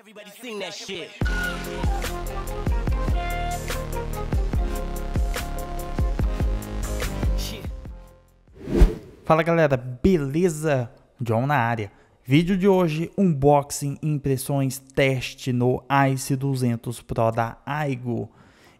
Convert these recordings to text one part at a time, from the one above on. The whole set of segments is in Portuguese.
Everybody sing that shit. Fala galera, beleza? John na área. Vídeo de hoje, unboxing, impressões, teste no Ice 200 Pro da Aigo.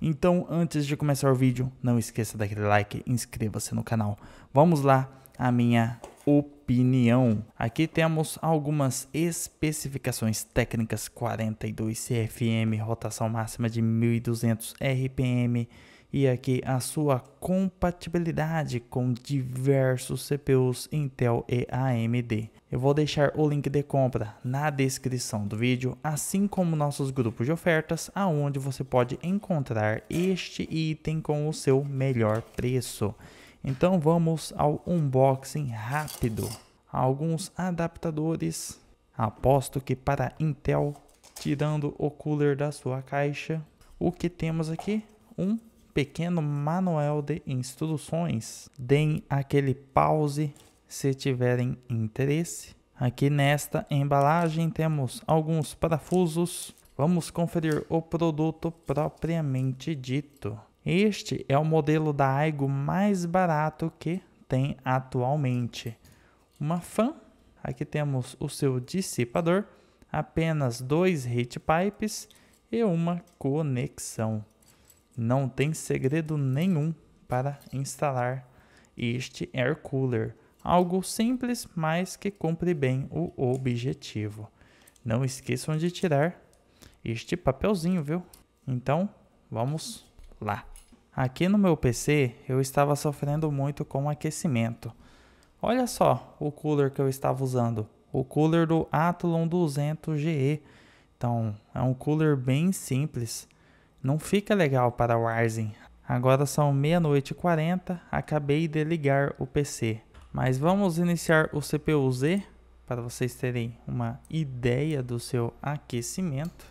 Então, antes de começar o vídeo, não esqueça daquele like, inscreva-se no canal. Vamos lá, a minha opinião. Aqui temos algumas especificações técnicas 42 CFM, rotação máxima de 1200 RPM e aqui a sua compatibilidade com diversos CPUs Intel e AMD. Eu vou deixar o link de compra na descrição do vídeo, assim como nossos grupos de ofertas, aonde você pode encontrar este item com o seu melhor preço. Então vamos ao unboxing rápido. Alguns adaptadores. Aposto que para Intel, tirando o cooler da sua caixa, o que temos aqui? Um pequeno manual de instruções. Deem aquele pause se tiverem interesse. Aqui nesta embalagem temos alguns parafusos. Vamos conferir o produto propriamente dito. Este é o modelo da Aigo mais barato que tem atualmente. Uma fan, aqui temos o seu dissipador, apenas dois heat pipes e uma conexão. Não tem segredo nenhum para instalar este air cooler. Algo simples, mas que cumpre bem o objetivo. Não esqueçam de tirar este papelzinho, viu? Então, vamos lá. Aqui no meu PC eu estava sofrendo muito com o aquecimento. Olha só o cooler que eu estava usando, o cooler do Athlon 200GE. Então é um cooler bem simples, não fica legal para o Ryzen. Agora são meia-noite e 40, acabei de ligar o PC. Mas vamos iniciar o CPU-Z para vocês terem uma ideia do seu aquecimento.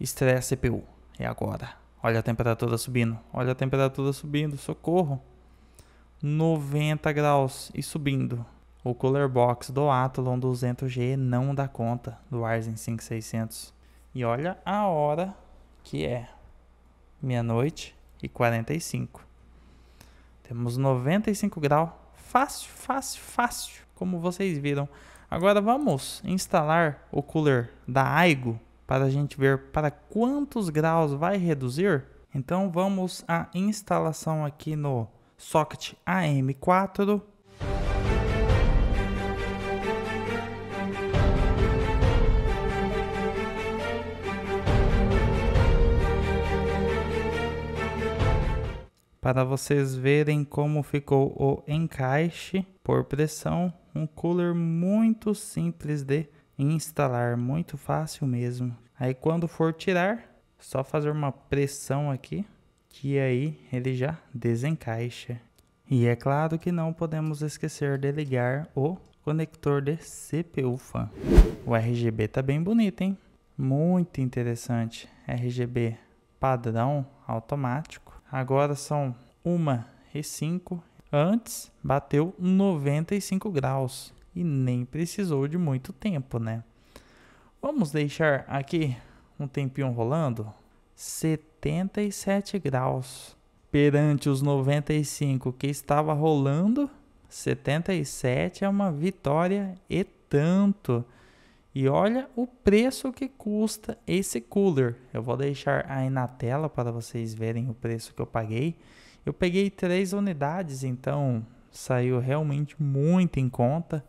Estreia CPU, é agora. Olha a temperatura subindo. Olha a temperatura subindo. Socorro. 90 graus e subindo. O cooler box do Athlon 200G não dá conta do Ryzen 5600. E olha a hora que é. Meia-noite e 45. Temos 95 graus. Fácil, fácil, fácil. Como vocês viram. Agora vamos instalar o cooler da Aigo para a gente ver para quantos graus vai reduzir. Então vamos à instalação aqui no socket AM4. Para vocês verem como ficou o encaixe por pressão, um cooler muito simples de instalar, muito fácil mesmo. Aí quando for tirar, só fazer uma pressão aqui, que aí ele já desencaixa. E é claro que não podemos esquecer de ligar o conector de CPU fan. O RGB tá bem bonito, hein? Muito interessante. RGB padrão automático. Agora são 1 e 5. Antes bateu 95 graus e nem precisou de muito tempo, né? Vamos deixar aqui um tempinho rolando? 77 graus. Perante os 95 que estava rolando, 77 é uma vitória e tanto. E olha o preço que custa esse cooler. Eu vou deixar aí na tela para vocês verem o preço que eu paguei. Eu peguei três unidades, então saiu realmente muito em conta.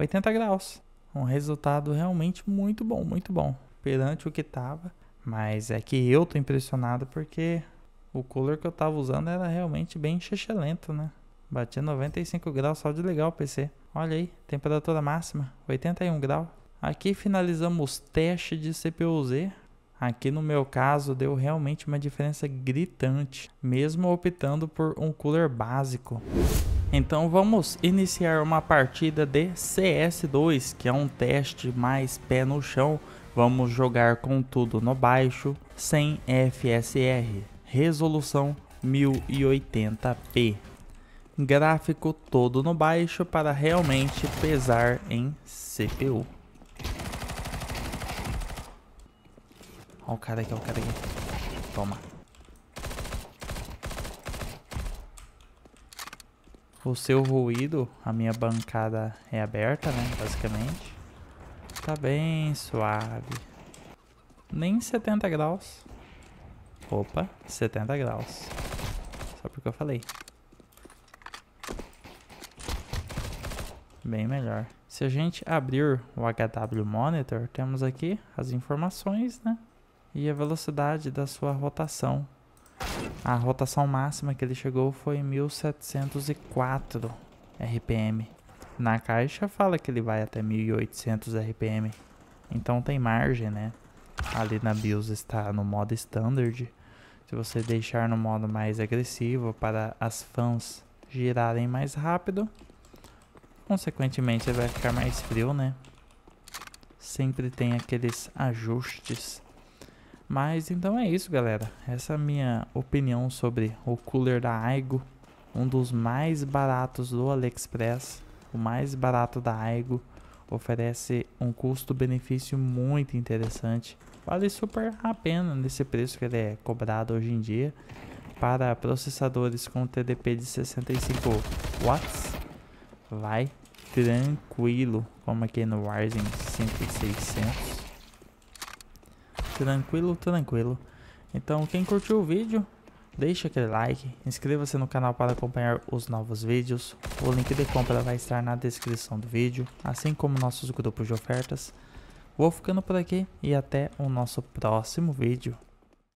80 graus. Um resultado realmente muito bom, muito bom. Perante o que tava. Mas é que eu tô impressionado porque o cooler que eu tava usando era realmente bem lento, né? Batia 95 graus só de legal o PC. Olha aí, temperatura máxima, 81 graus. Aqui finalizamos o teste de CPU-Z. Aqui no meu caso deu realmente uma diferença gritante, mesmo optando por um cooler básico. Então vamos iniciar uma partida de CS2, que é um teste mais pé no chão. Vamos jogar com tudo no baixo, sem FSR, resolução 1080p. Gráfico todo no baixo para realmente pesar em CPU. Olha o cara aqui, olha o cara aqui. Toma. o seu ruído. A minha bancada é aberta, né? Basicamente. Tá bem suave. Nem 70 graus. Opa, 70 graus. Só porque eu falei. Bem melhor. Se a gente abrir o HW Monitor, temos aqui as informações, né? E a velocidade da sua rotação a rotação máxima que ele chegou foi 1704 RPM. Na caixa fala que ele vai até 1800 RPM. Então tem margem, né? Ali na BIOS está no modo standard. Se você deixar no modo mais agressivo para as fãs girarem mais rápido, consequentemente ele vai ficar mais frio, né? Sempre tem aqueles ajustes mas então é isso, galera. Essa é a minha opinião sobre o cooler da Aigo, um dos mais baratos do AliExpress, o mais barato da Aigo, oferece um custo-benefício muito interessante. Vale super a pena nesse preço que ele é cobrado hoje em dia para processadores com TDP de 65 watts. Vai tranquilo, como aqui no Ryzen 5600. Tranquilo, tranquilo. Então, quem curtiu o vídeo, deixa aquele like, inscreva-se no canal para acompanhar os novos vídeos. O link de compra vai estar na descrição do vídeo, assim como nossos grupos de ofertas. Vou ficando por aqui e até o nosso próximo vídeo.